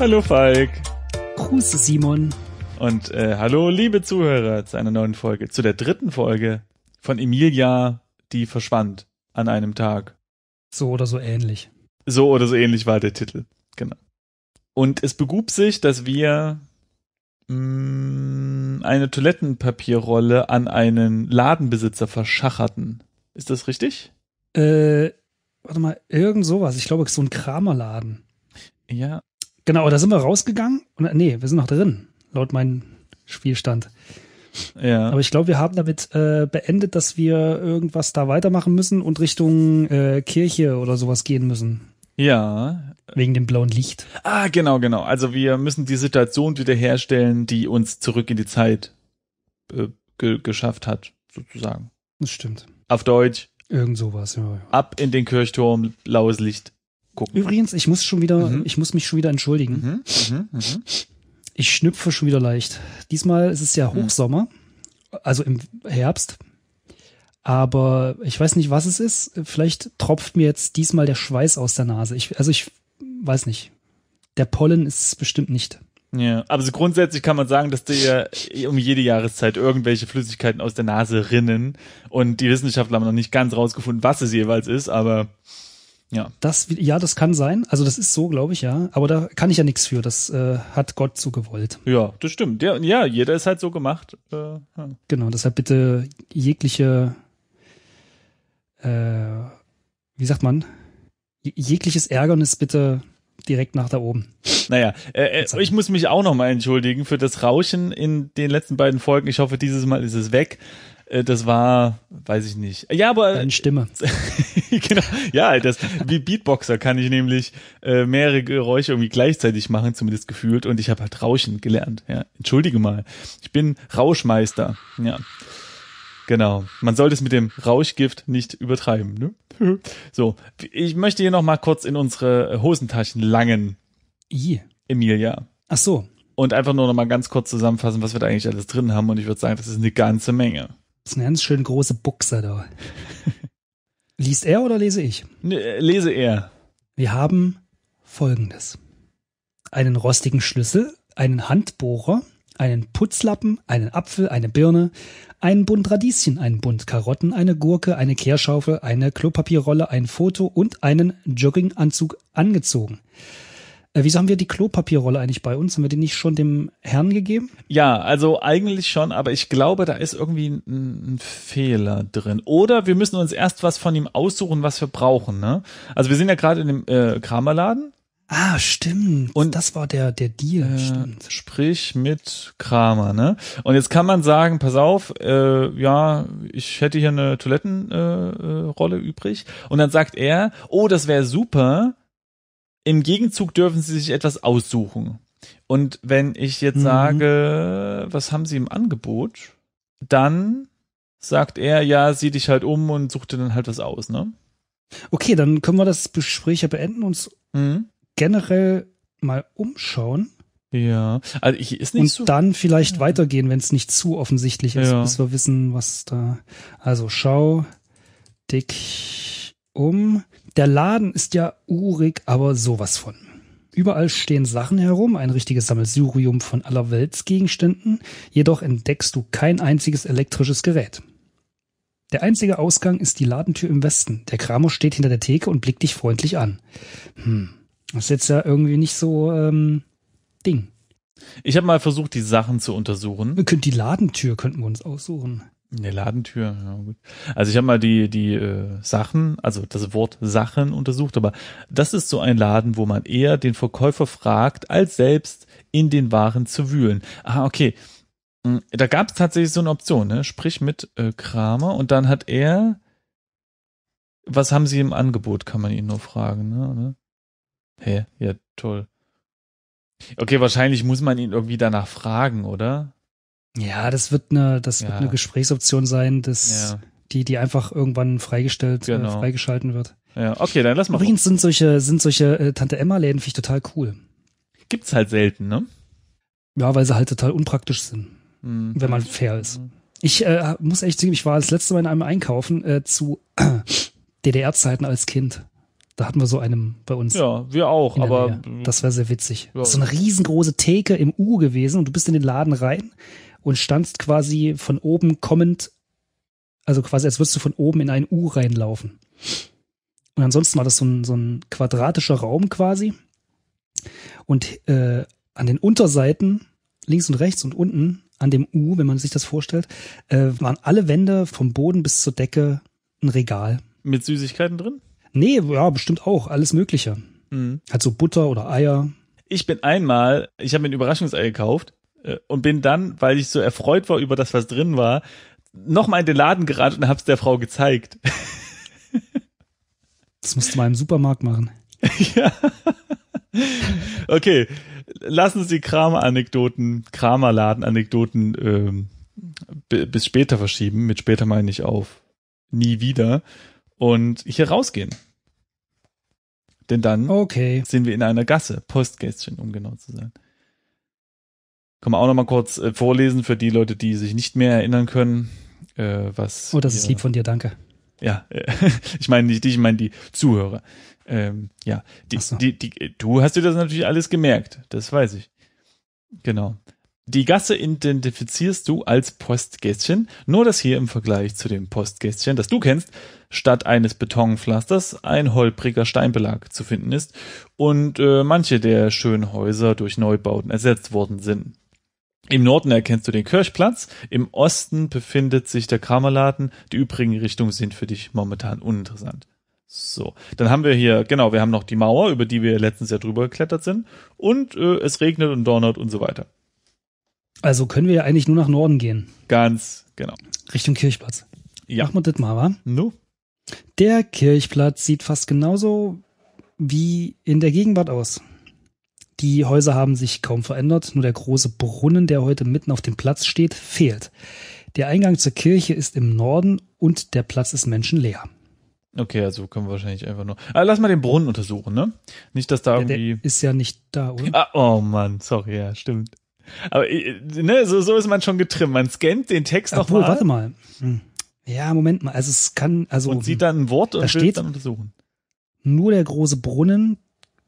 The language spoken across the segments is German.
Hallo Falk. Grüße Simon. Und äh, hallo liebe Zuhörer zu einer neuen Folge, zu der dritten Folge von Emilia, die verschwand an einem Tag. So oder so ähnlich. So oder so ähnlich war der Titel, genau. Und es begub sich, dass wir mh, mm, eine Toilettenpapierrolle an einen Ladenbesitzer verschacherten. Ist das richtig? Äh, warte mal, irgend sowas. Ich glaube, so ein Kramerladen. Ja, Genau, da sind wir rausgegangen. Und, nee, wir sind noch drin, laut meinem Spielstand. Ja. Aber ich glaube, wir haben damit äh, beendet, dass wir irgendwas da weitermachen müssen und Richtung äh, Kirche oder sowas gehen müssen. Ja. Wegen dem blauen Licht. Ah, genau, genau. Also wir müssen die Situation wiederherstellen, die uns zurück in die Zeit äh, ge geschafft hat, sozusagen. Das stimmt. Auf Deutsch. Irgend sowas, ja, Ab in den Kirchturm, blaues Licht gucken. Übrigens, ich muss schon wieder, mhm. ich muss mich schon wieder entschuldigen. Mhm. Mhm. mhm. Ich schnüpfe schon wieder leicht. Diesmal ist es ja mhm. Hochsommer, also im Herbst. Aber ich weiß nicht, was es ist. Vielleicht tropft mir jetzt diesmal der Schweiß aus der Nase. Ich, also ich weiß nicht. Der Pollen ist es bestimmt nicht. Ja, aber so grundsätzlich kann man sagen, dass dir um jede Jahreszeit irgendwelche Flüssigkeiten aus der Nase rinnen und die Wissenschaftler haben noch nicht ganz rausgefunden, was es jeweils ist, aber ja. Das, ja, das kann sein. Also das ist so, glaube ich, ja. Aber da kann ich ja nichts für. Das äh, hat Gott so gewollt. Ja, das stimmt. Ja, ja jeder ist halt so gemacht. Äh, ja. Genau, deshalb bitte jegliche, äh, wie sagt man, jegliches Ärgernis bitte direkt nach da oben. Naja, äh, äh ich muss mich auch nochmal entschuldigen für das Rauschen in den letzten beiden Folgen. Ich hoffe, dieses Mal ist es weg. Äh, das war, weiß ich nicht. Ja, aber. Äh, Deine Stimme. genau. Ja, das, wie Beatboxer kann ich nämlich äh, mehrere Geräusche irgendwie gleichzeitig machen, zumindest gefühlt. Und ich habe halt Rauschen gelernt. Ja. Entschuldige mal. Ich bin Rauschmeister. Ja. Genau. Man sollte es mit dem Rauschgift nicht übertreiben. Ne? so, ich möchte hier nochmal kurz in unsere Hosentaschen langen. I. Emilia. Ach so. Und einfach nur nochmal ganz kurz zusammenfassen, was wir da eigentlich alles drin haben. Und ich würde sagen, das ist eine ganze Menge. Das ist eine ganz schön große Buchse da. Liest er oder lese ich? Äh, lese er. Wir haben folgendes: einen rostigen Schlüssel, einen Handbohrer, einen Putzlappen, einen Apfel, eine Birne, einen Bund Radieschen, einen Bund Karotten, eine Gurke, eine Kehrschaufel, eine Klopapierrolle, ein Foto und einen Jogginganzug angezogen. Äh, wieso haben wir die Klopapierrolle eigentlich bei uns? Haben wir die nicht schon dem Herrn gegeben? Ja, also eigentlich schon, aber ich glaube, da ist irgendwie ein, ein Fehler drin. Oder wir müssen uns erst was von ihm aussuchen, was wir brauchen. Ne? Also wir sind ja gerade in dem äh, Kramerladen. Ah, stimmt. Und das war der, der Deal. Äh, stimmt. Sprich mit Kramer, ne? Und jetzt kann man sagen, pass auf, äh, ja, ich hätte hier eine Toilettenrolle äh, äh übrig. Und dann sagt er, oh, das wäre super, im Gegenzug dürfen sie sich etwas aussuchen. Und wenn ich jetzt mhm. sage, was haben sie im Angebot, dann sagt er, ja, sieh dich halt um und such dir dann halt was aus, ne? Okay, dann können wir das Gespräch ja beenden und mhm. generell mal umschauen. Ja, also ich ist nicht und so dann vielleicht ja. weitergehen, wenn es nicht zu offensichtlich ist, ja. bis wir wissen, was da. Also schau dick um der Laden ist ja urig, aber sowas von. Überall stehen Sachen herum, ein richtiges Sammelsurium von aller Weltsgegenständen, jedoch entdeckst du kein einziges elektrisches Gerät. Der einzige Ausgang ist die Ladentür im Westen. Der Kramer steht hinter der Theke und blickt dich freundlich an. Hm, das ist jetzt ja irgendwie nicht so ähm, Ding. Ich habe mal versucht, die Sachen zu untersuchen. Wir könnten die Ladentür könnten wir uns aussuchen. Eine Ladentür, ja gut. Also ich habe mal die, die äh, Sachen, also das Wort Sachen untersucht, aber das ist so ein Laden, wo man eher den Verkäufer fragt, als selbst in den Waren zu wühlen. Ah, okay. Hm, da gab es tatsächlich so eine Option, ne? Sprich mit äh, Kramer und dann hat er. Was haben sie im Angebot, kann man ihn nur fragen, ne? Hä? ja, toll. Okay, wahrscheinlich muss man ihn irgendwie danach fragen, oder? Ja, das wird eine, das ja. wird eine Gesprächsoption sein, das, ja. die, die einfach irgendwann freigestellt, äh, genau. äh, freigeschalten wird. Ja, okay, dann lass mal. Übrigens sind solche, sind solche äh, Tante Emma Läden finde ich total cool. Gibt's halt selten, ne? Ja, weil sie halt total unpraktisch sind, mhm. wenn man fair ist. Ich äh, muss echt zugeben, ich war das letzte Mal in einem Einkaufen äh, zu DDR-Zeiten als Kind. Da hatten wir so einem bei uns. Ja, wir auch, aber. Nähe. Das war sehr witzig. Ja. So eine riesengroße Theke im U gewesen und du bist in den Laden rein, und standst quasi von oben kommend, also quasi als würdest du von oben in ein U reinlaufen. Und ansonsten war das so ein, so ein quadratischer Raum quasi. Und äh, an den Unterseiten, links und rechts und unten, an dem U, wenn man sich das vorstellt, äh, waren alle Wände vom Boden bis zur Decke ein Regal. Mit Süßigkeiten drin? Nee, ja, bestimmt auch. Alles Mögliche. Mhm. Hat so Butter oder Eier. Ich bin einmal, ich habe mir ein Überraschungsei gekauft äh, und bin dann, weil ich so erfreut war über das, was drin war, nochmal in den Laden gerannt und hab's der Frau gezeigt. Das musst du mal im Supermarkt machen. ja. Okay, Lassen Sie Kramer-Anekdoten, Kramer-Laden-Anekdoten ähm, bis später verschieben. Mit später meine ich auf nie wieder. Und hier rausgehen. Denn dann okay. sind wir in einer Gasse, Postgästchen, um genau zu sein. Kann man auch nochmal kurz äh, vorlesen für die Leute, die sich nicht mehr erinnern können, äh, was. Oh, das ist lieb von dir, danke. Ja, äh, ich meine nicht dich, ich meine die Zuhörer. Ähm, ja, die, so. die, die, du hast dir das natürlich alles gemerkt, das weiß ich. Genau. Die Gasse identifizierst du als Postgästchen, nur dass hier im Vergleich zu dem Postgästchen, das du kennst, statt eines Betonpflasters ein holpriger Steinbelag zu finden ist und äh, manche der schönen Häuser durch Neubauten ersetzt worden sind. Im Norden erkennst du den Kirchplatz, im Osten befindet sich der Kramerladen, die übrigen Richtungen sind für dich momentan uninteressant. So, dann haben wir hier, genau, wir haben noch die Mauer, über die wir letztens ja drüber geklettert sind. Und äh, es regnet und donnert und so weiter. Also können wir ja eigentlich nur nach Norden gehen. Ganz genau. Richtung Kirchplatz. Ja. Machen wir das mal, wa? Nu? Der Kirchplatz sieht fast genauso wie in der Gegenwart aus. Die Häuser haben sich kaum verändert, nur der große Brunnen, der heute mitten auf dem Platz steht, fehlt. Der Eingang zur Kirche ist im Norden und der Platz ist menschenleer. Okay, also können wir wahrscheinlich einfach nur. Aber ah, lass mal den Brunnen untersuchen, ne? Nicht, dass da irgendwie. Der ist ja nicht da, oder? Ah, oh Mann, sorry, ja, stimmt. Aber äh, ne, so, so ist man schon getrimmt. Man scannt den Text nochmal. Warte mal. Hm. Ja, Moment mal. Also es kann. Also, und sieht dann ein Wort und da steht dann untersuchen. Nur der große Brunnen,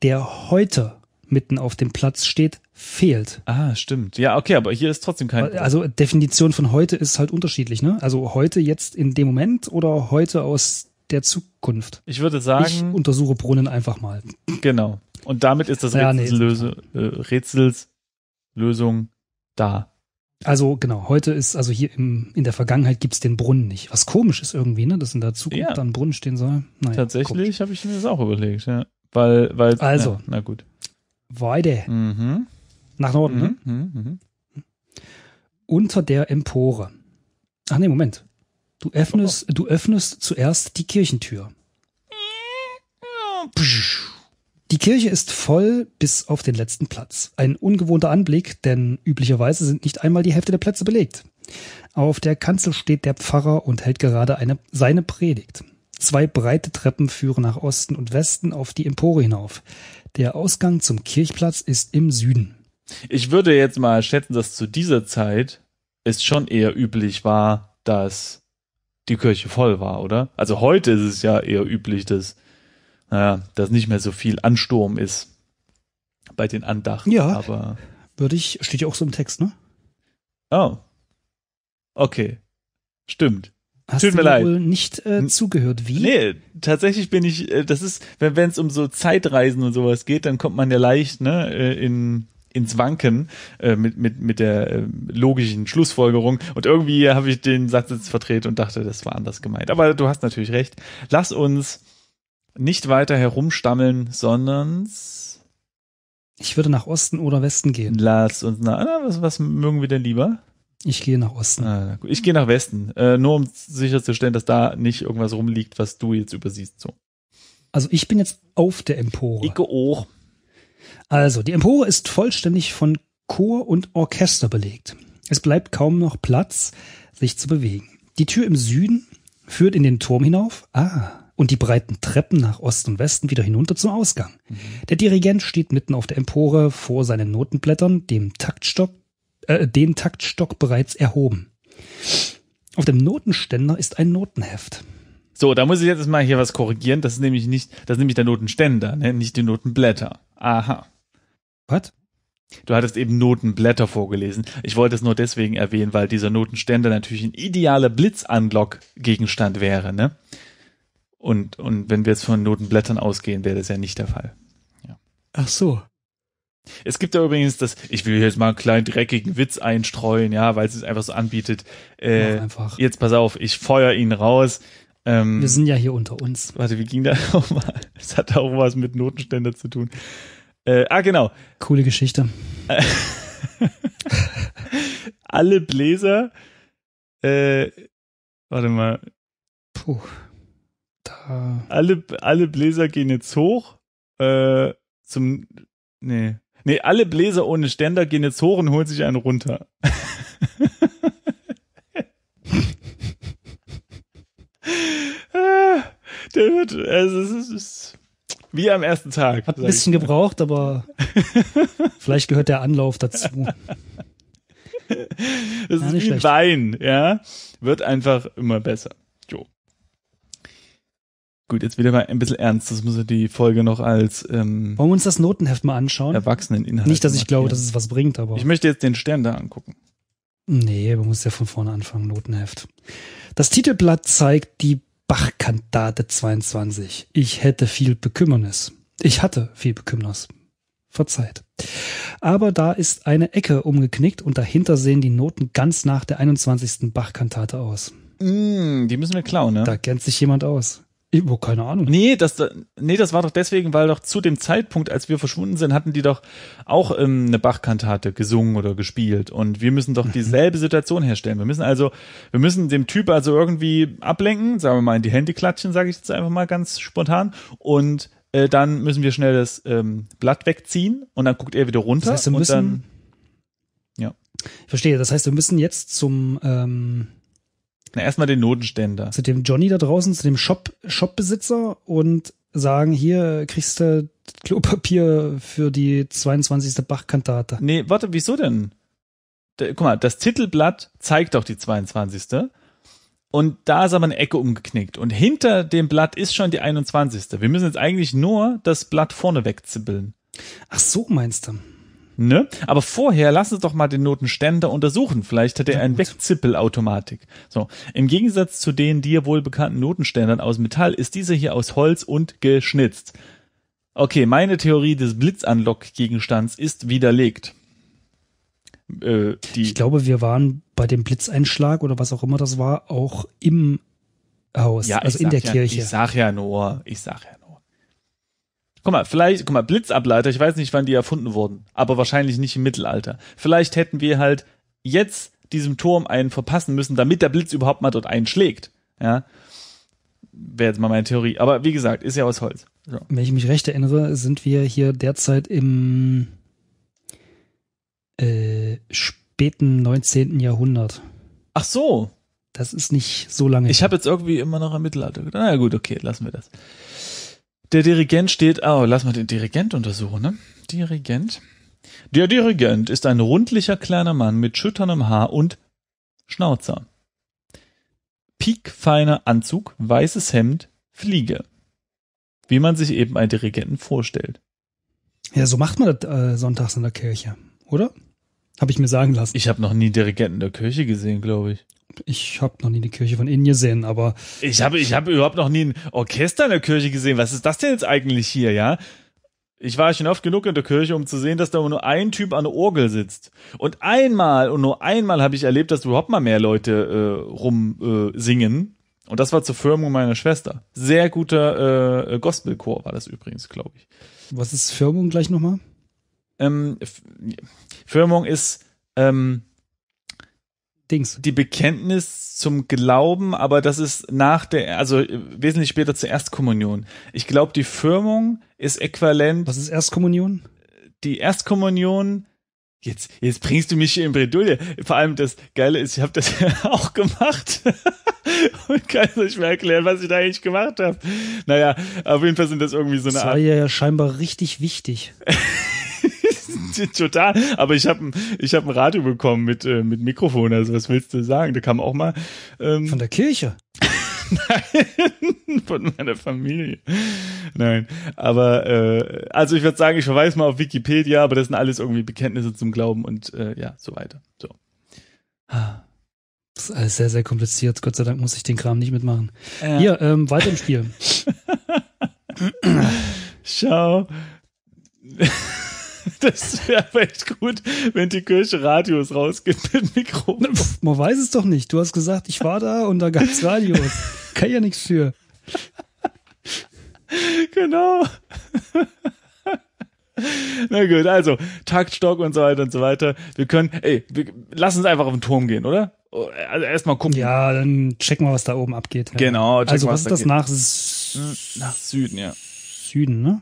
der heute mitten auf dem Platz steht, fehlt. Ah, stimmt. Ja, okay, aber hier ist trotzdem kein. Also Definition von heute ist halt unterschiedlich, ne? Also heute jetzt in dem Moment oder heute aus der Zukunft. Ich würde sagen. Ich untersuche Brunnen einfach mal. Genau. Und damit ist das ja, Rätsellöse, nee, äh, Rätselslösung da. Also genau, heute ist, also hier im, in der Vergangenheit gibt's den Brunnen nicht. Was komisch ist irgendwie, ne? Dass in der Zukunft ja. dann Brunnen stehen soll. Naja, Tatsächlich habe ich mir das auch überlegt, ja. Weil, weil. Also. Na, na gut. Weide. Mhm. Nach Norden, ne? Mhm, mh, mhm. Unter der Empore. Ach nee, Moment. Du öffnest, oh, oh. du öffnest zuerst die Kirchentür. Die Kirche ist voll bis auf den letzten Platz. Ein ungewohnter Anblick, denn üblicherweise sind nicht einmal die Hälfte der Plätze belegt. Auf der Kanzel steht der Pfarrer und hält gerade eine, seine Predigt. Zwei breite Treppen führen nach Osten und Westen auf die Empore hinauf. Der Ausgang zum Kirchplatz ist im Süden. Ich würde jetzt mal schätzen, dass zu dieser Zeit es schon eher üblich war, dass die Kirche voll war, oder? Also heute ist es ja eher üblich, dass, naja, dass nicht mehr so viel Ansturm ist bei den Andachten. Ja, aber würde ich, steht ja auch so im Text, ne? Oh. Okay. Stimmt. Hast Tut mir leid. wohl nicht äh, zugehört. Wie? Nee, tatsächlich bin ich, äh, das ist, wenn es um so Zeitreisen und sowas geht, dann kommt man ja leicht ne, äh, in, ins Wanken äh, mit, mit, mit der äh, logischen Schlussfolgerung. Und irgendwie habe ich den Satz jetzt verdreht und dachte, das war anders gemeint. Aber du hast natürlich recht. Lass uns nicht weiter herumstammeln, sondern ich würde nach Osten oder Westen gehen. Lass uns nach, na, was, was mögen wir denn lieber? Ich gehe nach Osten. Ah, ich gehe nach Westen, äh, nur um sicherzustellen, dass da nicht irgendwas rumliegt, was du jetzt übersiehst. So. Also ich bin jetzt auf der Empore. Ich auch. Also, die Empore ist vollständig von Chor und Orchester belegt. Es bleibt kaum noch Platz, sich zu bewegen. Die Tür im Süden führt in den Turm hinauf. Ah, und die breiten Treppen nach Osten und Westen wieder hinunter zum Ausgang. Mhm. Der Dirigent steht mitten auf der Empore vor seinen Notenblättern, dem Taktstock äh, den Taktstock bereits erhoben. Auf dem Notenständer ist ein Notenheft. So, da muss ich jetzt mal hier was korrigieren. Das ist nämlich nicht, das ist nämlich der Notenständer, ne? nicht die Notenblätter. Aha. Was? Du hattest eben Notenblätter vorgelesen. Ich wollte es nur deswegen erwähnen, weil dieser Notenständer natürlich ein idealer Blitzanlock-Gegenstand wäre, ne? Und, und wenn wir jetzt von Notenblättern ausgehen, wäre das ja nicht der Fall. Ja. Ach so. Es gibt ja übrigens das, ich will jetzt mal einen kleinen dreckigen Witz einstreuen, ja, weil es es einfach so anbietet. Äh, einfach. Jetzt pass auf, ich feuer ihn raus. Ähm, Wir sind ja hier unter uns. Warte, wie ging das nochmal? Es hat auch was mit Notenständer zu tun. Äh, ah, genau. Coole Geschichte. Alle Bläser, äh, warte mal. Puh. Da. Alle, alle Bläser gehen jetzt hoch, äh, zum, nee. Nee, alle Bläser ohne Ständer gehen jetzt hoch und holen sich einen runter. Der wird, also es ist, ist wie am ersten Tag. Hat ein bisschen gebraucht, aber vielleicht gehört der Anlauf dazu. Das ja, ist wie schlecht. Wein, ja. Wird einfach immer besser. Gut, jetzt wieder mal ein bisschen ernst. Das muss ja die Folge noch als. Ähm, Wollen wir uns das Notenheft mal anschauen? Erwachseneninhalt. Nicht, dass ich glaube, dass es was bringt, aber. Ich möchte jetzt den Stern da angucken. Nee, man muss ja von vorne anfangen, Notenheft. Das Titelblatt zeigt die Bachkantate 22. Ich hätte viel Bekümmernis. Ich hatte viel Bekümmernis. Verzeiht. Aber da ist eine Ecke umgeknickt und dahinter sehen die Noten ganz nach der 21. Bachkantate aus. Mm, die müssen wir klauen, ne? Da kennt sich jemand aus. Ich, wo, keine Ahnung. Nee das, nee, das war doch deswegen, weil doch zu dem Zeitpunkt, als wir verschwunden sind, hatten die doch auch ähm, eine Bachkantate gesungen oder gespielt. Und wir müssen doch mhm. dieselbe Situation herstellen. Wir müssen also, wir müssen dem Typ also irgendwie ablenken, sagen wir mal in die Hände klatschen, sage ich jetzt einfach mal ganz spontan. Und äh, dann müssen wir schnell das ähm, Blatt wegziehen und dann guckt er wieder runter. Das heißt, wir müssen, dann, ja. Ich verstehe, das heißt, wir müssen jetzt zum ähm na, erstmal den Notenständer. Zu dem Johnny da draußen, zu dem Shop, Shopbesitzer und sagen, hier kriegst du Klopapier für die 22. Bachkantate. Nee, warte, wieso denn? Da, guck mal, das Titelblatt zeigt doch die 22. Und da ist aber eine Ecke umgeknickt. Und hinter dem Blatt ist schon die 21. Wir müssen jetzt eigentlich nur das Blatt vorne wegzibbeln. Ach so, meinst du? Ne? Aber vorher lass uns doch mal den Notenständer untersuchen. Vielleicht hat er einen Wegzippelautomatik. So. Im Gegensatz zu den dir wohl bekannten Notenständern aus Metall ist dieser hier aus Holz und geschnitzt. Okay, meine Theorie des Blitzanlock-Gegenstands ist widerlegt. Äh, ich glaube, wir waren bei dem Blitzeinschlag oder was auch immer das war, auch im Haus, ja, also in der ja, Kirche. Ich sag ja nur, ich sag ja Guck mal, vielleicht, guck mal, Blitzableiter, ich weiß nicht, wann die erfunden wurden, aber wahrscheinlich nicht im Mittelalter. Vielleicht hätten wir halt jetzt diesem Turm einen verpassen müssen, damit der Blitz überhaupt mal dort einschlägt. Ja. Wäre jetzt mal meine Theorie. Aber wie gesagt, ist ja aus Holz. So. Wenn ich mich recht erinnere, sind wir hier derzeit im äh, späten 19. Jahrhundert. Ach so. Das ist nicht so lange. Ich habe jetzt irgendwie immer noch im Mittelalter gedacht. Na gut, okay, lassen wir das. Der Dirigent steht, ah, oh, lass mal den Dirigent untersuchen, ne? Dirigent. Der Dirigent ist ein rundlicher kleiner Mann mit schütternem Haar und Schnauzer. Piekfeiner Anzug, weißes Hemd, Fliege. Wie man sich eben einen Dirigenten vorstellt. Ja, so macht man das äh, sonntags in der Kirche, oder? Habe ich mir sagen lassen. Ich habe noch nie Dirigenten der Kirche gesehen, glaube ich. Ich habe noch nie die Kirche von innen gesehen, aber. Ich habe ich hab überhaupt noch nie ein Orchester in der Kirche gesehen. Was ist das denn jetzt eigentlich hier, ja? Ich war schon oft genug in der Kirche, um zu sehen, dass da nur ein Typ an der Orgel sitzt. Und einmal und nur einmal habe ich erlebt, dass überhaupt mal mehr Leute äh, rum äh, singen. Und das war zur Firmung meiner Schwester. Sehr guter äh, Gospelchor war das übrigens, glaube ich. Was ist Firmung gleich nochmal? ähm, Firmung ist ähm, Dings. die Bekenntnis zum Glauben, aber das ist nach der, also äh, wesentlich später zur Erstkommunion. Ich glaube, die Firmung ist äquivalent. Was ist Erstkommunion? Die Erstkommunion Jetzt, jetzt bringst du mich hier in Bredouille. Vor allem das Geile ist, ich habe das ja auch gemacht und kann es nicht mehr erklären, was ich da eigentlich gemacht habe. Naja, auf jeden Fall sind das irgendwie so eine das Art. Das war ja scheinbar richtig wichtig. total. Aber ich habe ich hab ein Radio bekommen mit, äh, mit Mikrofon. Also was willst du sagen? Da kam auch mal. Ähm, Von der Kirche. Nein, von meiner Familie. Nein, aber äh, also ich würde sagen, ich verweise mal auf Wikipedia, aber das sind alles irgendwie Bekenntnisse zum Glauben und äh, ja, so weiter. So. Ah. Das ist alles sehr, sehr kompliziert. Gott sei Dank muss ich den Kram nicht mitmachen. Ja. Hier, ähm, weiter im Spiel. Schau das wäre echt gut, wenn die Kirche Radios rausgibt mit Mikro. Man weiß es doch nicht. Du hast gesagt, ich war da und da gab es Radios. Kann ja nichts für. Genau. Na gut, also Taktstock und so weiter und so weiter. Wir können, ey, wir, lass uns einfach auf den Turm gehen, oder? Also erstmal gucken. Ja, dann checken wir, was da oben abgeht. Ja. Genau. Checken, wir, also was, was da ist das geht. nach, S nach Süden, ja. Süden, ne?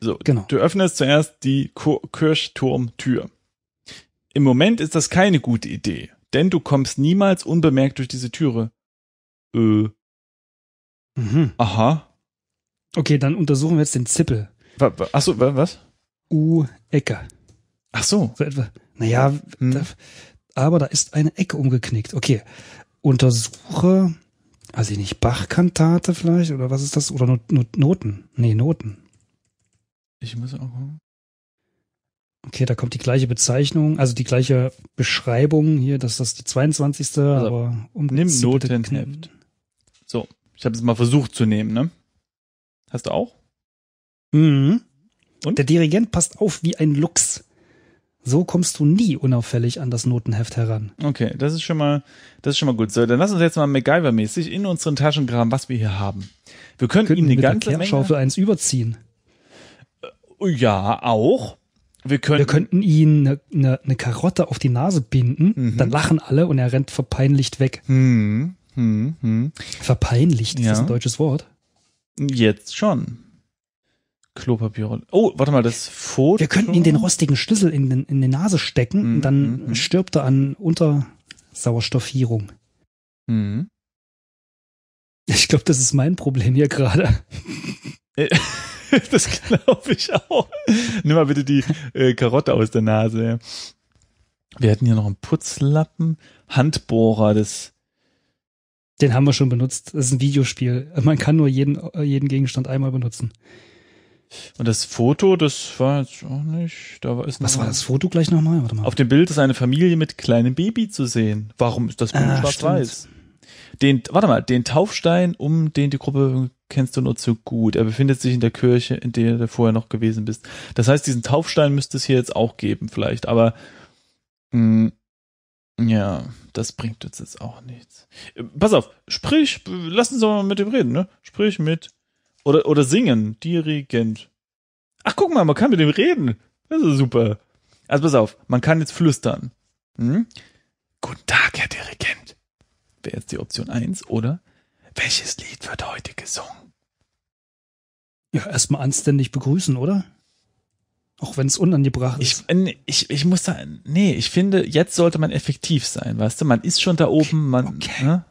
So, genau. du öffnest zuerst die Kirchturmtür. Im Moment ist das keine gute Idee, denn du kommst niemals unbemerkt durch diese Türe. Äh. Mhm. Aha. Okay, dann untersuchen wir jetzt den Zippel. Achso, was? U-Ecke. Ach so. So etwa. Naja, hm. da, aber da ist eine Ecke umgeknickt. Okay. Untersuche, also nicht, Bachkantate vielleicht oder was ist das? Oder Not, Not, Noten. Nee, Noten. Ich muss auch gucken. Okay, da kommt die gleiche Bezeichnung, also die gleiche Beschreibung hier, dass das die 22. Also, aber um Nimm Notenheft. So, ich habe es mal versucht zu nehmen, ne? Hast du auch? Mhm. Und? Der Dirigent passt auf wie ein Luchs. So kommst du nie unauffällig an das Notenheft heran. Okay, das ist schon mal, das ist schon mal gut. So, dann lass uns jetzt mal MacGyver-mäßig in unseren Taschen graben, was wir hier haben. Wir können ihm eine mit ganze der Menge eins überziehen. Ja, auch. Wir, könnten, wir könnten ihn eine, eine, eine Karotte auf die Nase binden, mhm. dann lachen alle und er rennt verpeinlicht weg. Mhm. Mhm. Verpeinlicht, ist ja. das ein deutsches Wort? Jetzt schon. Klopapierrolle. Oh, warte mal, das Foto. Wir könnten ihm den rostigen Schlüssel in, den, in die Nase stecken mhm. und dann mhm. stirbt er an Untersauerstoffierung. Mhm. Ich glaube, das ist mein Problem hier gerade. das glaube ich auch. Nimm mal bitte die äh, Karotte aus der Nase. Wir hatten hier noch einen Putzlappen, Handbohrer, das. Den haben wir schon benutzt. Das ist ein Videospiel. Man kann nur jeden, äh, jeden Gegenstand einmal benutzen. Und das Foto, das war jetzt auch nicht. Da war, ist Was war das Foto gleich nochmal? Warte mal. Auf dem Bild ist eine Familie mit kleinem Baby zu sehen. Warum ist das Bild ah, schwarz-weiß? Den, warte mal, den Taufstein, um den die Gruppe kennst du nur zu gut. Er befindet sich in der Kirche, in der du vorher noch gewesen bist. Das heißt, diesen Taufstein müsste es hier jetzt auch geben, vielleicht, aber mh, hm, ja, das bringt uns jetzt auch nichts. Pass auf, sprich, lass uns doch mal mit dem reden, ne? Sprich mit oder, oder singen, Dirigent. Ach, guck mal, man kann mit dem reden. Das ist super. Also pass auf, man kann jetzt flüstern. Hm? Guten Tag, Herr Dirigent. Wäre jetzt die Option 1, oder welches Lied wird heute gesungen? Ja, erstmal anständig begrüßen, oder? Auch wenn es unangebracht ist. Ich, äh, ich, ich muss da, nee, ich finde, jetzt sollte man effektiv sein, weißt du? Man ist schon da oben, man. Okay. Ne?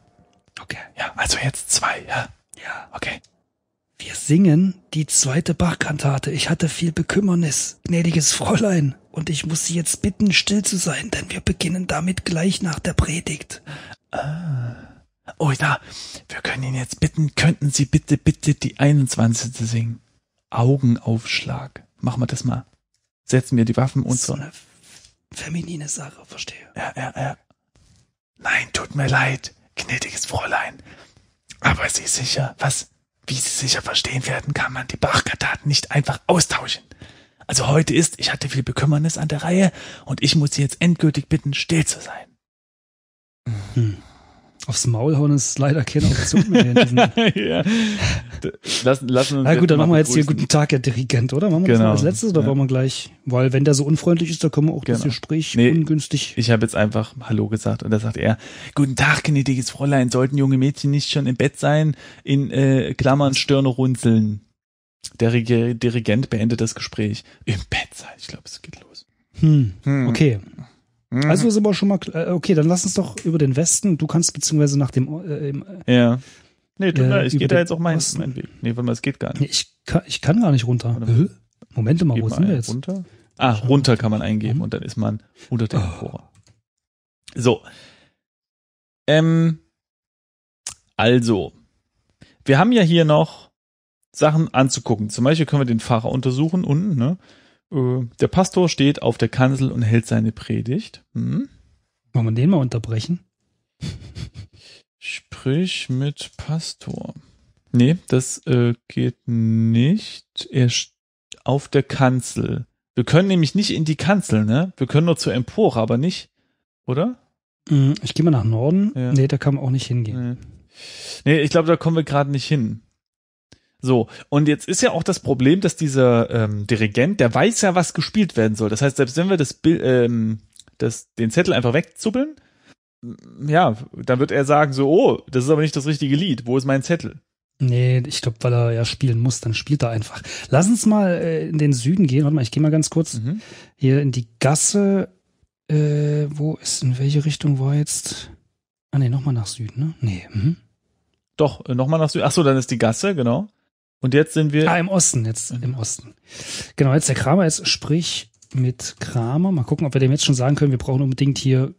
Okay. Ja, also jetzt zwei, ja. Ja. Okay. Wir singen die zweite Bachkantate. Ich hatte viel Bekümmernis, gnädiges Fräulein, und ich muss Sie jetzt bitten, still zu sein, denn wir beginnen damit gleich nach der Predigt. Ah. Oh ja, wir können ihn jetzt bitten, könnten Sie bitte, bitte die 21. singen. Augenaufschlag. Machen wir das mal. Setzen wir die Waffen und so. Eine feminine Sache, verstehe. Ja, ja, ja. Nein, tut mir leid, gnädiges Fräulein. Aber Sie sicher, was, wie Sie sicher verstehen werden, kann man die Bachkartaten nicht einfach austauschen. Also heute ist, ich hatte viel Bekümmernis an der Reihe und ich muss Sie jetzt endgültig bitten, still zu sein. Hm. Aufs Maul hauen ist leider keine Option mehr. ja. lass, lass uns Na gut, dann machen wir jetzt hier guten Tag, Herr Dirigent, oder? Machen wir genau. das als letztes oder ja. wollen wir gleich? Weil wenn der so unfreundlich ist, dann kommen wir auch genau. das Gespräch nee, ungünstig. Ich habe jetzt einfach Hallo gesagt und da sagt er, guten Tag, gnädiges Fräulein, sollten junge Mädchen nicht schon im Bett sein? In äh, Klammern Stirne runzeln. Der Dirigent beendet das Gespräch. Im Bett sein, ich glaube, es geht los. Hm. hm. Okay. Mhm. Also sind wir schon mal, äh, okay, dann lass uns doch über den Westen, du kannst beziehungsweise nach dem, äh, im, äh, ja. Nee, tut äh, leid, ich gehe da jetzt auch meinen mein Weg. Nee, warte mal, es geht gar nicht. Nee, ich, kann, ich kann gar nicht runter. Mal. Moment mal, wo mal sind wir jetzt? Runter? Ah, runter kann man eingeben mhm. und dann ist man unter dem oh. Empore. Oh. So. Ähm, also, wir haben ja hier noch Sachen anzugucken. Zum Beispiel können wir den Fahrer untersuchen unten, ne? Äh, der Pastor steht auf der Kanzel und hält seine Predigt. Hm? Wollen wir den mal unterbrechen? Sprich mit Pastor. Nee, das äh, geht nicht. Er auf der Kanzel. Wir können nämlich nicht in die Kanzel, ne? Wir können nur zur Empore, aber nicht, oder? Hm, ich gehe mal nach Norden. Ja. Nee, da kann man auch nicht hingehen. Nee, nee ich glaube, da kommen wir gerade nicht hin. So, und jetzt ist ja auch das Problem, dass dieser ähm, Dirigent, der weiß ja, was gespielt werden soll. Das heißt, selbst wenn wir das, ähm, das, den Zettel einfach wegzuppeln, ja, dann wird er sagen so, oh, das ist aber nicht das richtige Lied, wo ist mein Zettel? Nee, ich glaube, weil er ja spielen muss, dann spielt er einfach. Lass uns mal äh, in den Süden gehen. Warte mal, ich gehe mal ganz kurz mhm. hier in die Gasse. Äh, wo ist, in welche Richtung war jetzt? Ah, nee, nochmal nach Süden, ne? Nee, mhm. Doch, äh, nochmal nach Süden. Ach so, dann ist die Gasse, genau. Und jetzt sind wir. Ah, im Osten, jetzt im Osten. Genau, jetzt der Kramer ist, sprich mit Kramer. Mal gucken, ob wir dem jetzt schon sagen können, wir brauchen unbedingt hier.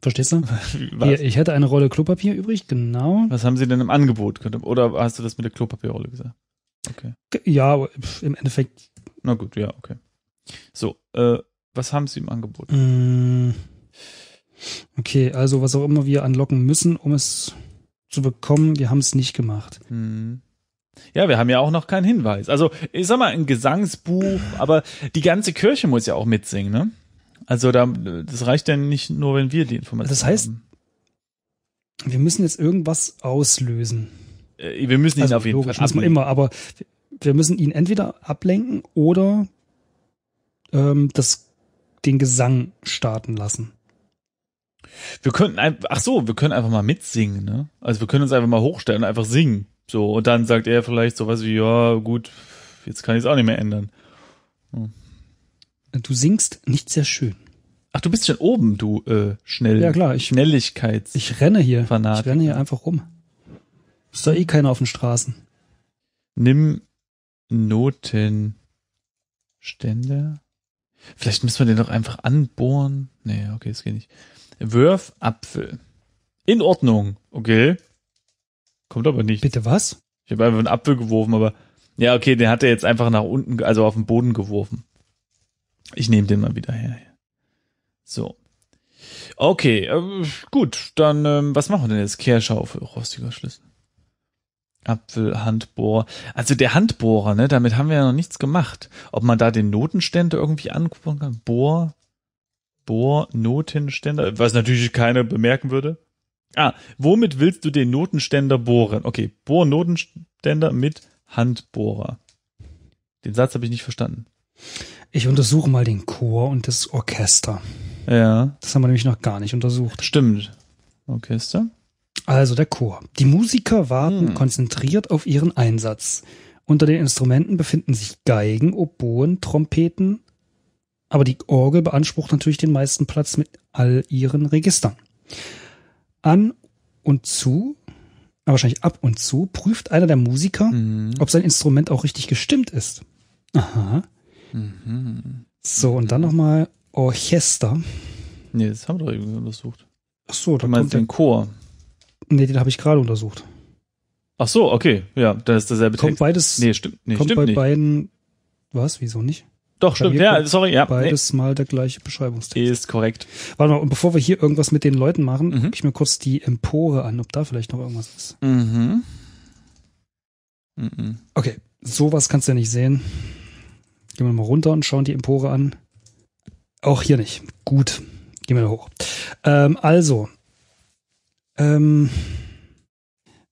Verstehst du? Hier, ich hätte eine Rolle Klopapier übrig, genau. Was haben Sie denn im Angebot? Oder hast du das mit der Klopapierrolle gesagt? Okay. Ja, im Endeffekt. Na gut, ja, okay. So, äh, was haben Sie im Angebot? Mm. Okay, also was auch immer wir anlocken müssen, um es zu bekommen, wir haben es nicht gemacht. Hm. Ja, wir haben ja auch noch keinen Hinweis. Also, ich sag mal, ein Gesangsbuch, aber die ganze Kirche muss ja auch mitsingen, ne? Also, da, das reicht ja nicht nur, wenn wir die Informationen das heißt, haben. Wir müssen jetzt irgendwas auslösen. Äh, wir müssen ihn also, auf jeden logisch, Fall ablenken. immer, aber wir müssen ihn entweder ablenken oder ähm, das, den Gesang starten lassen. Wir könnten ach so, wir können einfach mal mitsingen, ne? Also wir können uns einfach mal hochstellen und einfach singen. So, und dann sagt er vielleicht sowas wie, ja, gut, jetzt kann ich es auch nicht mehr ändern. Hm. Du singst nicht sehr schön. Ach, du bist schon oben, du äh, schnell. Ja klar, ich Schnelligkeits. Ich renne hier. Fanat. Ich renne hier einfach rum. Ist da eh keiner auf den Straßen. Nimm Notenständer. Vielleicht müssen wir den doch einfach anbohren. Nee, okay, das geht nicht. Wörf Apfel. In Ordnung, okay. Kommt aber nicht. Bitte was? Ich habe einfach einen Apfel geworfen, aber ja, okay, den hat er jetzt einfach nach unten, also auf den Boden geworfen. Ich nehme den mal wieder her. So. Okay, äh, gut, dann ähm, was machen wir denn jetzt? Kehrschaufel, rostiger Schlüssel. Apfel, Apfelhandbohrer. Also der Handbohrer, ne? Damit haben wir ja noch nichts gemacht. Ob man da den Notenständer irgendwie angucken kann? Bohr, Bohr, Notenständer, was natürlich keiner bemerken würde. Ah, womit willst du den Notenständer bohren? Okay, bohr Notenständer mit Handbohrer. Den Satz habe ich nicht verstanden. Ich untersuche mal den Chor und das Orchester. Ja. Das haben wir nämlich noch gar nicht untersucht. Stimmt. Orchester. Also der Chor. Die Musiker warten hm. konzentriert auf ihren Einsatz. Unter den Instrumenten befinden sich Geigen, Oboen, Trompeten, aber die Orgel beansprucht natürlich den meisten Platz mit all ihren Registern. An und zu, wahrscheinlich ab und zu, prüft einer der Musiker, mhm. ob sein Instrument auch richtig gestimmt ist. Aha. Mhm. So, und dann nochmal Orchester. Nee, das haben wir doch irgendwie untersucht. Ach so, da du meinst den Chor. Nee, den habe ich gerade untersucht. Ach so, okay. Ja, da ist derselbe Text. kommt Beides, nee, stimmt, nee, kommt stimmt bei nicht. beiden. Was? Wieso nicht? Doch, stimmt, ja, sorry, ja. Beides nee. mal der gleiche Beschreibungstext. Ist korrekt. Warte mal, und bevor wir hier irgendwas mit den Leuten machen, mhm. gucke ich mir kurz die Empore an, ob da vielleicht noch irgendwas ist. Mhm. Mhm. Okay, sowas kannst du ja nicht sehen. Gehen wir mal runter und schauen die Empore an. Auch hier nicht. Gut. Gehen wir da hoch. Ähm, also. Ähm,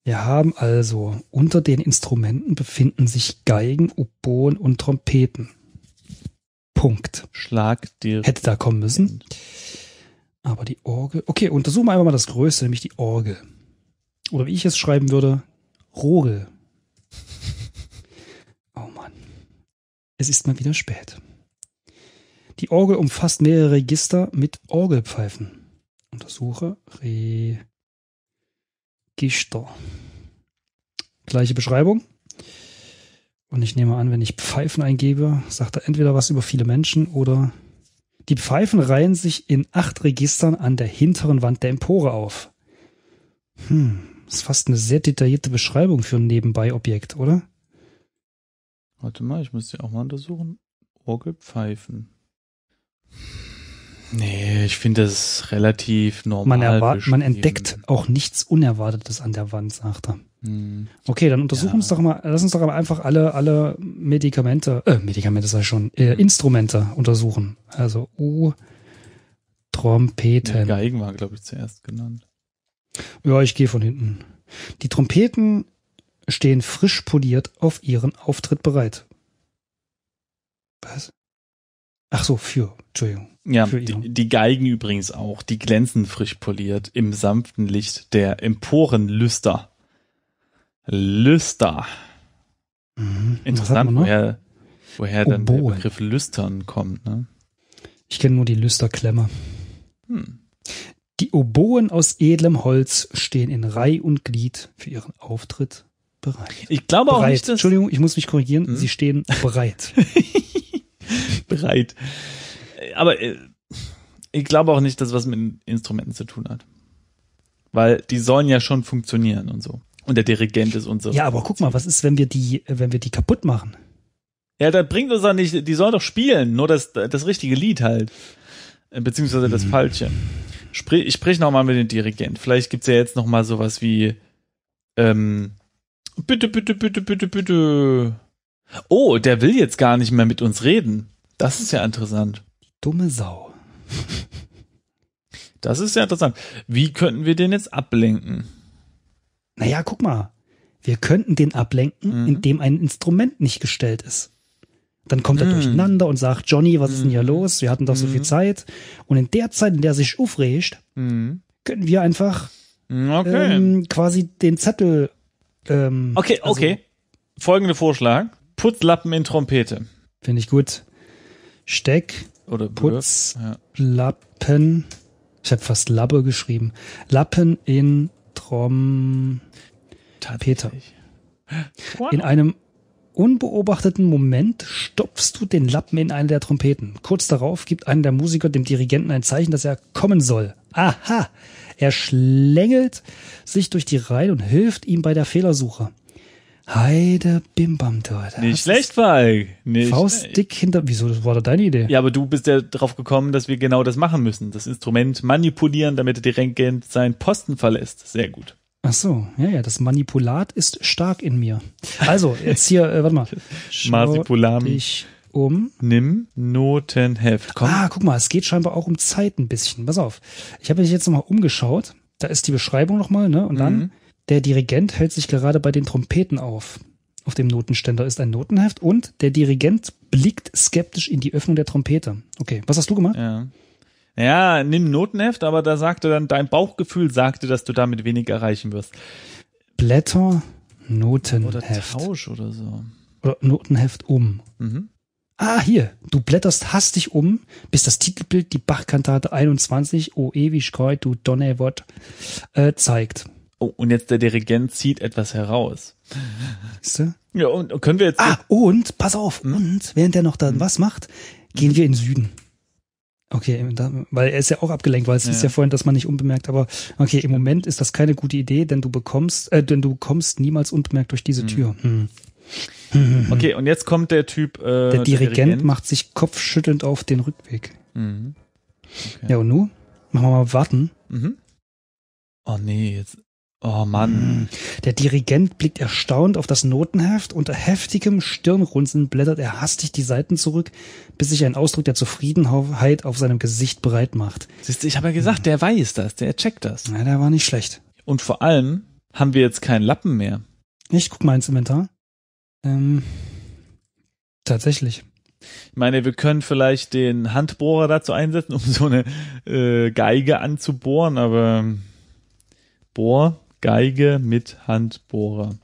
wir haben also, unter den Instrumenten befinden sich Geigen, Oboen und Trompeten. Punkt. Schlag dir. Hätte da kommen müssen. Aber die Orgel. Okay, untersuchen wir einfach mal das Größte, nämlich die Orgel. Oder wie ich es schreiben würde, Rogel. oh Mann. Es ist mal wieder spät. Die Orgel umfasst mehrere Register mit Orgelpfeifen. Untersuche Register. Gleiche Beschreibung. Und ich nehme an, wenn ich Pfeifen eingebe, sagt er entweder was über viele Menschen oder die Pfeifen reihen sich in acht Registern an der hinteren Wand der Empore auf. Hm, ist fast eine sehr detaillierte Beschreibung für ein Nebenbei-Objekt, oder? Warte mal, ich muss die auch mal untersuchen. Orgelpfeifen. Nee, ich finde das relativ normal. Man, man entdeckt auch nichts Unerwartetes an der Wand, sagt er. Mhm. Okay, dann untersuchen ja. uns doch mal, lass uns doch aber einfach alle, alle Medikamente, äh, Medikamente sei schon, äh, mhm. Instrumente untersuchen. Also U-Trompeten. Die Geigen war, glaube ich, zuerst genannt. Ja, ich gehe von hinten. Die Trompeten stehen frisch poliert auf ihren Auftritt bereit. Was? Ach so, für, Entschuldigung. Ja, für die, die, Geigen übrigens auch, die glänzen frisch poliert im sanften Licht der Emporenlüster. Lüster. Mhm. Interessant, woher, woher Oboe. dann der Begriff Lüstern kommt. Ne? Ich kenne nur die Lüsterklemme. Hm. Die Oboen aus edlem Holz stehen in Reih und Glied für ihren Auftritt bereit. Ich glaube bereit. auch nicht, dass Entschuldigung, ich muss mich korrigieren. Hm? Sie stehen bereit. bereit. Aber äh, ich glaube auch nicht, dass was mit Instrumenten zu tun hat. Weil die sollen ja schon funktionieren und so. Und der Dirigent ist und so. Ja, aber guck mal, was ist, wenn wir die, wenn wir die kaputt machen? Ja, da bringt uns doch nicht, die sollen doch spielen, nur das, das richtige Lied halt. Äh, beziehungsweise das mhm. falsche. Sprich, ich sprich nochmal mit dem Dirigent. Vielleicht gibt's ja jetzt nochmal sowas wie, ähm, bitte, bitte, bitte, bitte, bitte. Oh, der will jetzt gar nicht mehr mit uns reden. Das ist ja interessant. Die dumme Sau. Das ist ja interessant. Wie könnten wir den jetzt ablenken? naja, guck mal, wir könnten den ablenken, mhm. indem ein Instrument nicht gestellt ist. Dann kommt er mhm. durcheinander und sagt, Johnny, was ist denn hier mhm. los? Wir hatten doch so viel mhm. Zeit. Und in der Zeit, in der er sich aufregt, können wir einfach okay. ähm, quasi den Zettel. Ähm, okay, also, okay. Folgende Vorschlag. Putzlappen in Trompete. Finde ich gut. Steck oder Putzlappen. Ich habe fast Labbe geschrieben. Lappen in Strom In einem unbeobachteten Moment stopfst du den Lappen in eine der Trompeten. Kurz darauf gibt einer der Musiker dem Dirigenten ein Zeichen, dass er kommen soll. Aha! Er schlängelt sich durch die Reihe und hilft ihm bei der Fehlersuche. Heide Bim Bam dort. Nicht schlecht, Falk. Nicht Faustdick hinter. Wieso, das war doch deine Idee. Ja, aber du bist ja drauf gekommen, dass wir genau das machen müssen. Das Instrument manipulieren, damit der Dirigent seinen Posten verlässt. Sehr gut. Ach so, ja, ja, das Manipulat ist stark in mir. Also, jetzt hier, äh, warte mal. Marsipulam. Ich um. Nimm Notenheft. Komm. Ah, guck mal, es geht scheinbar auch um Zeit ein bisschen. Pass auf. Ich habe mich jetzt nochmal umgeschaut. Da ist die Beschreibung nochmal, ne? Und dann mhm. Der Dirigent hält sich gerade bei den Trompeten auf. Auf dem Notenständer ist ein Notenheft und der Dirigent blickt skeptisch in die Öffnung der Trompete. Okay, was hast du gemacht? Ja. Ja, nimm Notenheft, aber da sagte dann, dein Bauchgefühl sagte, dass du damit wenig erreichen wirst. Blätter, Notenheft. Oder Tausch oder so. Oder Notenheft um. Mhm. Ah, hier. Du blätterst hastig um, bis das Titelbild die Bachkantate 21, O ewig du Donnerwort, äh, zeigt. Oh, und jetzt der Dirigent zieht etwas heraus. Siehst du? Ja, und können wir jetzt. Ah, und, pass auf, hm? und während er noch dann hm. was macht, gehen wir in den Süden. Okay, da, weil er ist ja auch abgelenkt, weil es ja. ist ja vorhin, dass man nicht unbemerkt, aber okay, im Moment ist das keine gute Idee, denn du bekommst, äh, denn du kommst niemals unbemerkt durch diese hm. Tür. Hm. Okay, und jetzt kommt der Typ. Äh, der, Dirigent der Dirigent macht sich kopfschüttelnd auf den Rückweg. Mhm. Okay. Ja, und nu? Machen wir mal warten. Mhm. Oh nee, jetzt. Oh Mann. Mm. Der Dirigent blickt erstaunt auf das Notenheft. Unter heftigem Stirnrunzeln blättert er hastig die Seiten zurück, bis sich ein Ausdruck der Zufriedenheit auf seinem Gesicht breit macht. Siehst du, ich habe ja gesagt, der weiß das, der checkt das. Na, der war nicht schlecht. Und vor allem haben wir jetzt keinen Lappen mehr. Ich guck mal ins Inventar. Ähm, tatsächlich. Ich meine, wir können vielleicht den Handbohrer dazu einsetzen, um so eine äh, Geige anzubohren, aber ähm, Bohr Geige mit Handbohrer.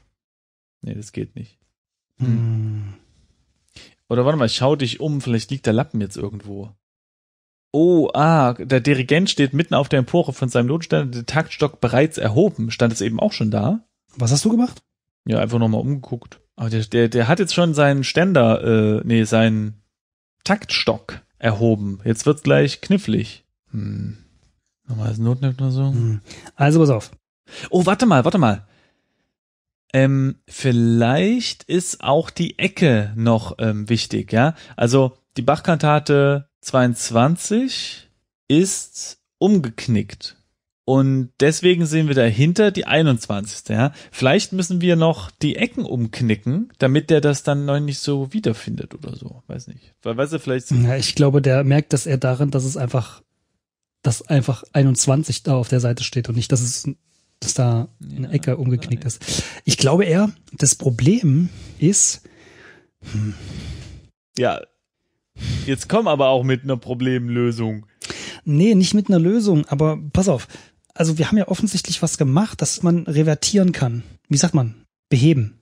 Nee, das geht nicht. Hm. hm. Oder warte mal, schau dich um, vielleicht liegt der Lappen jetzt irgendwo. Oh, ah, der Dirigent steht mitten auf der Empore von seinem Notstand, der Taktstock bereits erhoben. Stand es eben auch schon da? Was hast du gemacht? Ja, einfach nochmal umgeguckt. Aber der, der, der hat jetzt schon seinen Ständer, äh, nee, seinen Taktstock erhoben. Jetzt wird's gleich knifflig. Hm. Nochmal als Notnimmt oder so. Hm. Also pass auf. Oh, warte mal, warte mal. Ähm, vielleicht ist auch die Ecke noch ähm, wichtig, ja? Also die Bachkantate 22 ist umgeknickt. Und deswegen sehen wir dahinter die 21. Ja? Vielleicht müssen wir noch die Ecken umknicken, damit der das dann noch nicht so wiederfindet oder so. Weiß nicht. Weil, weißt du, vielleicht. Ja, ich glaube, der merkt, das eher darin, dass es einfach, dass einfach 21 da auf der Seite steht und nicht, dass es dass da eine ja, Ecke umgeknickt ist. Ich glaube eher, das Problem ist. Hm. Ja, jetzt komm aber auch mit einer Problemlösung. Nee, nicht mit einer Lösung, aber pass auf. Also wir haben ja offensichtlich was gemacht, dass man revertieren kann. Wie sagt man? Beheben.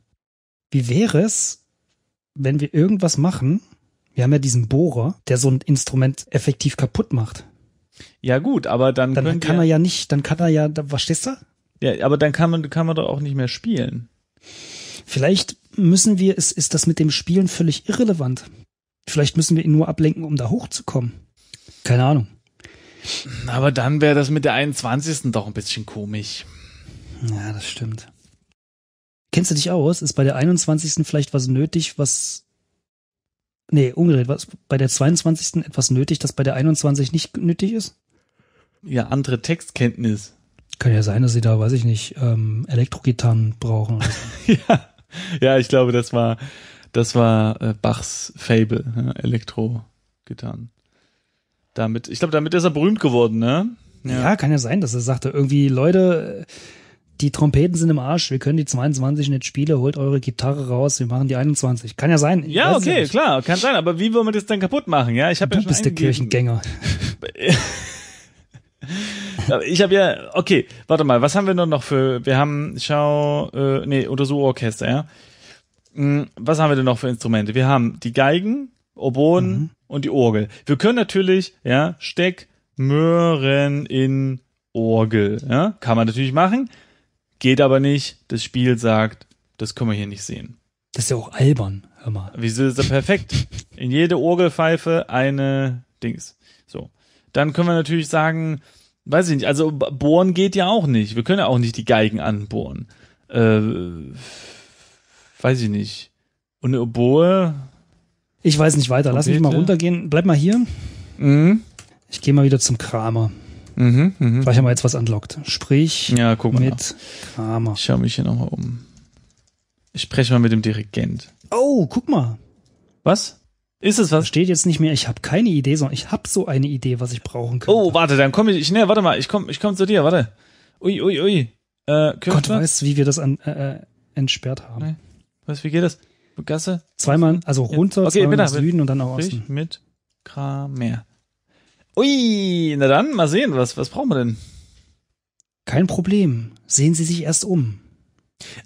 Wie wäre es, wenn wir irgendwas machen? Wir haben ja diesen Bohrer, der so ein Instrument effektiv kaputt macht. Ja gut, aber dann, dann kann er ja nicht, dann kann er ja, da, stehst du? Ja, aber dann kann man, kann man doch auch nicht mehr spielen. Vielleicht müssen wir, ist, ist das mit dem Spielen völlig irrelevant. Vielleicht müssen wir ihn nur ablenken, um da hochzukommen. Keine Ahnung. Aber dann wäre das mit der 21. doch ein bisschen komisch. Ja, das stimmt. Kennst du dich aus? Ist bei der 21. vielleicht was nötig, was. Nee, umgedreht. Was, bei der 22. etwas nötig, das bei der 21 nicht nötig ist? Ja, andere Textkenntnis kann ja sein, dass sie da, weiß ich nicht, ähm, Elektrogitarren brauchen. So. ja. ja, ich glaube, das war, das war äh, Bachs Fable, ne? Elektrogitarren. Damit, ich glaube, damit ist er berühmt geworden, ne? Ja. ja. kann ja sein, dass er sagte, irgendwie, Leute, die Trompeten sind im Arsch, wir können die 22 nicht spielen, holt eure Gitarre raus, wir machen die 21. Kann ja sein. Ja, okay, klar, kann sein, aber wie wollen wir das dann kaputt machen? Ja, ich habe ja schon Du bist der Kirchengänger. ich habe ja, okay, warte mal, was haben wir denn noch für, wir haben, schau, äh, nee, Untersuchorchester, ja. Hm, was haben wir denn noch für Instrumente? Wir haben die Geigen, Oboen mhm. und die Orgel. Wir können natürlich, ja, Steck, Möhren in Orgel, ja, kann man natürlich machen, geht aber nicht, das Spiel sagt, das können wir hier nicht sehen. Das ist ja auch albern, hör mal. Wieso ist das perfekt? In jede Orgelpfeife eine Dings. So. Dann können wir natürlich sagen, weiß ich nicht, also bohren geht ja auch nicht. Wir können ja auch nicht die Geigen anbohren. Äh, weiß ich nicht. Und eine äh, Oboe? Ich weiß nicht weiter. Lass mich mal runtergehen. Bleib mal hier. Mhm. Ich gehe mal wieder zum Kramer. Mhm, mh. Vielleicht haben wir jetzt was anlockt. Sprich ja, guck mal mit nach. Kramer. Ich schaue mich hier nochmal um. Ich spreche mal mit dem Dirigent. Oh, guck mal. Was? Ist es was? Steht jetzt nicht mehr, ich habe keine Idee, sondern ich habe so eine Idee, was ich brauchen könnte. Oh, warte, dann komme ich, ich ne, warte mal, ich komme ich komm zu dir, warte. Ui, ui, ui. Äh, Gott weiß, wie wir das an, äh, äh, entsperrt haben. Nee. Was, wie geht das? Gasse? Zweimal, also runter, ja. okay, zweimal nach Süden mit, und dann nach Osten. Mit Kramer. Ui, na dann, mal sehen, was, was brauchen wir denn? Kein Problem. Sehen Sie sich erst um.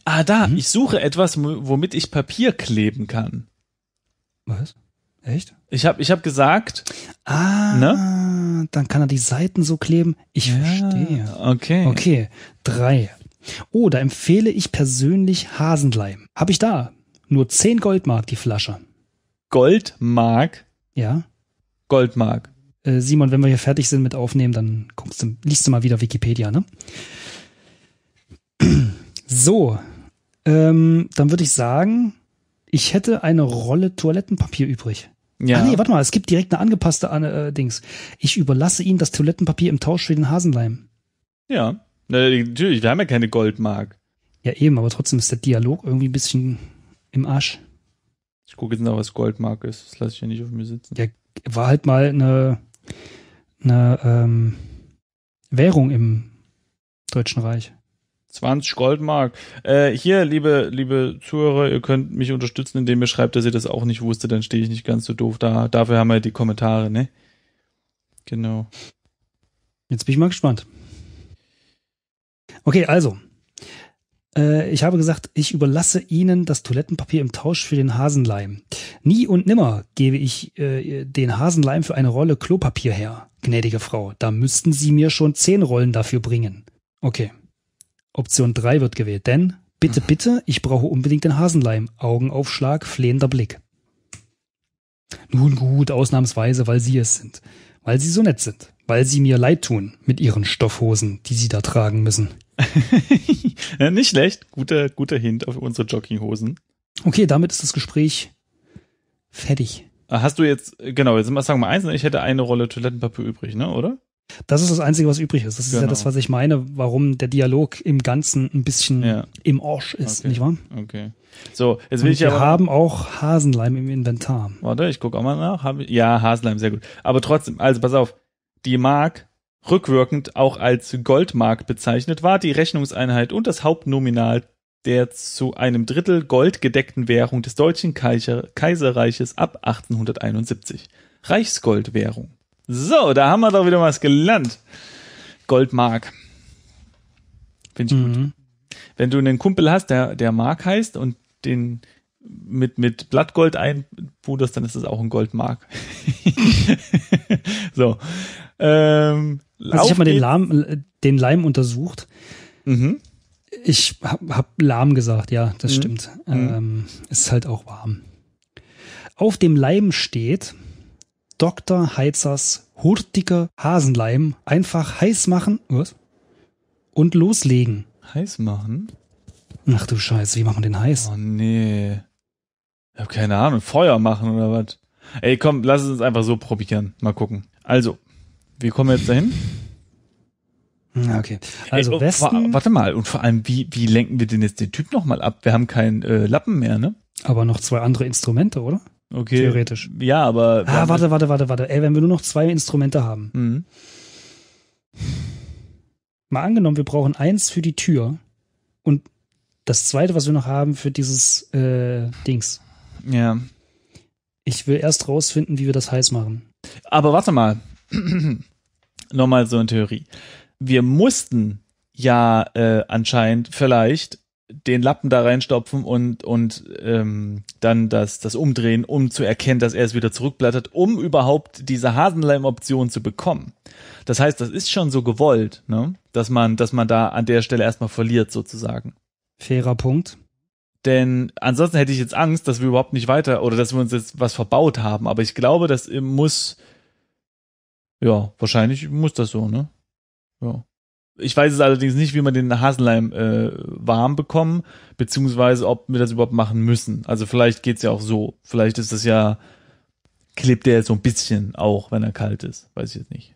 Ah, da, hm? ich suche etwas, womit ich Papier kleben kann. Was? Echt? Ich habe ich hab gesagt. Ah, ne? dann kann er die Seiten so kleben. Ich ja, verstehe. Okay. Okay, drei. Oh, da empfehle ich persönlich Hasenleim. Hab ich da. Nur 10 Goldmark die Flasche. Goldmark? Ja. Goldmark. Äh, Simon, wenn wir hier fertig sind mit Aufnehmen, dann kommst du, liest du mal wieder Wikipedia, ne? So, ähm, dann würde ich sagen, ich hätte eine Rolle Toilettenpapier übrig. Ja. Ah, nee, warte mal, es gibt direkt eine angepasste äh, Dings. Ich überlasse Ihnen das Toilettenpapier im Tausch für den Hasenleim. Ja, natürlich, wir haben ja keine Goldmark. Ja, eben, aber trotzdem ist der Dialog irgendwie ein bisschen im Arsch. Ich gucke jetzt noch, was Goldmark ist. Das lasse ich ja nicht auf mir sitzen. Ja, war halt mal eine, eine ähm, Währung im Deutschen Reich. 20 Goldmark. Äh, hier, liebe, liebe Zuhörer, ihr könnt mich unterstützen, indem ihr schreibt, dass ihr das auch nicht wusstet, dann stehe ich nicht ganz so doof da. Dafür haben wir die Kommentare, ne? Genau. Jetzt bin ich mal gespannt. Okay, also. Äh, ich habe gesagt, ich überlasse Ihnen das Toilettenpapier im Tausch für den Hasenleim. Nie und nimmer gebe ich äh, den Hasenleim für eine Rolle Klopapier her, gnädige Frau. Da müssten Sie mir schon zehn Rollen dafür bringen. Okay. Option 3 wird gewählt, denn bitte, mhm. bitte, ich brauche unbedingt den Hasenleim. Augenaufschlag, flehender Blick. Nun gut, ausnahmsweise, weil sie es sind. Weil sie so nett sind. Weil sie mir leid tun mit ihren Stoffhosen, die sie da tragen müssen. nicht schlecht. Guter, guter Hint auf unsere Jogginghosen. Okay, damit ist das Gespräch fertig. Hast du jetzt, genau, jetzt sagen wir mal eins, ne? ich hätte eine Rolle Toilettenpapier übrig, ne, oder? Das ist das Einzige, was übrig ist. Das ist genau. ja das, genau. was ich meine, warum der Dialog im Ganzen ein bisschen ja. im Orsch ist, okay. nicht wahr? Okay. So, jetzt will Und ich wir aber. Wir haben auch Hasenleim im Inventar. Warte, ich gucke auch mal nach. ja, Hasenleim, sehr gut. Aber trotzdem, also pass auf. Die Mark rückwirkend auch als Goldmark bezeichnet war, die Rechnungseinheit und das Hauptnominal der zu einem Drittel goldgedeckten Währung des Deutschen Kaiserreiches ab 1871. Reichsgoldwährung. So, da haben wir doch wieder was gelernt. Goldmark. Finde ich mhm. gut. Wenn du einen Kumpel hast, der, der Mark heißt und den mit, mit Blattgold einpuderst, dann ist das auch ein Goldmark. so. Ähm, also ich habe mal den, Lahm, den Leim untersucht. Mhm. Ich habe hab lahm gesagt, ja, das mhm. stimmt. Mhm. Ähm, ist halt auch warm. Auf dem Leim steht, Dr. Heizers hurtiger Hasenleim einfach heiß machen. Was? Und loslegen. Heiß machen? Ach du Scheiße, wie machen wir den heiß? Oh nee. Ich hab keine Ahnung. Feuer machen oder was? Ey, komm, lass es uns einfach so probieren. Mal gucken. Also, wir kommen jetzt dahin? Okay. Also Ey, Westen. Warte mal, und vor allem, wie, wie lenken wir denn jetzt den Typ nochmal ab? Wir haben keinen äh, Lappen mehr, ne? Aber noch zwei andere Instrumente, oder? Okay. Theoretisch. Ja, aber. Ah, warte, warte, warte, warte. Ey, wenn wir nur noch zwei Instrumente haben. Mhm. Mal angenommen, wir brauchen eins für die Tür und das zweite, was wir noch haben, für dieses äh, Dings. Ja. Ich will erst rausfinden, wie wir das heiß machen. Aber warte mal. Nochmal so in Theorie. Wir mussten ja äh, anscheinend vielleicht den Lappen da reinstopfen und, und ähm, dann das, das umdrehen, um zu erkennen, dass er es wieder zurückblättert, um überhaupt diese Hasenleim-Option zu bekommen. Das heißt, das ist schon so gewollt, ne? dass, man, dass man da an der Stelle erstmal verliert sozusagen. Fairer Punkt. Denn ansonsten hätte ich jetzt Angst, dass wir überhaupt nicht weiter oder dass wir uns jetzt was verbaut haben. Aber ich glaube, das äh, muss, ja, wahrscheinlich muss das so, ne? Ja. Ich weiß es allerdings nicht, wie man den Haselleim äh, warm bekommen, beziehungsweise ob wir das überhaupt machen müssen. Also vielleicht geht's ja auch so. Vielleicht ist das ja, klebt der so ein bisschen auch, wenn er kalt ist. Weiß ich jetzt nicht.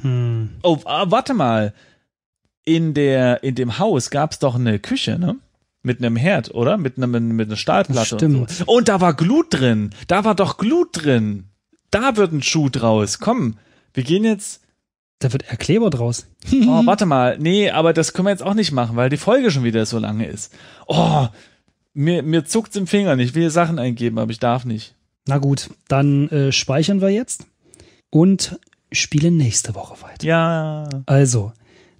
Hm. Oh, ah, warte mal. In, der, in dem Haus gab's doch eine Küche, ne? Mit einem Herd, oder? Mit, einem, mit einer Stahlplatte. Stimmt. Und, so. und da war Glut drin. Da war doch Glut drin. Da wird ein Schuh draus. Komm, wir gehen jetzt da wird er Kleber draus. oh, warte mal. Nee, aber das können wir jetzt auch nicht machen, weil die Folge schon wieder so lange ist. Oh, mir, mir zuckt's im Finger. Ich will Sachen eingeben, aber ich darf nicht. Na gut, dann äh, speichern wir jetzt und spielen nächste Woche weiter. Ja. Also,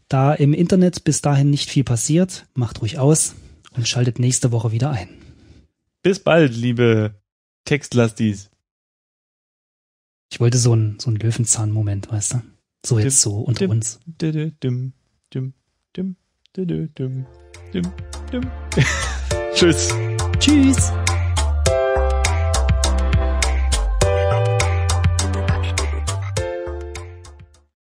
da im Internet bis dahin nicht viel passiert, macht ruhig aus und schaltet nächste Woche wieder ein. Bis bald, liebe Textlastis. Ich wollte so einen, so einen Löwenzahn-Moment, weißt du? So jetzt dim, so unter dim, uns. Dim, Tschüss. Tschüss.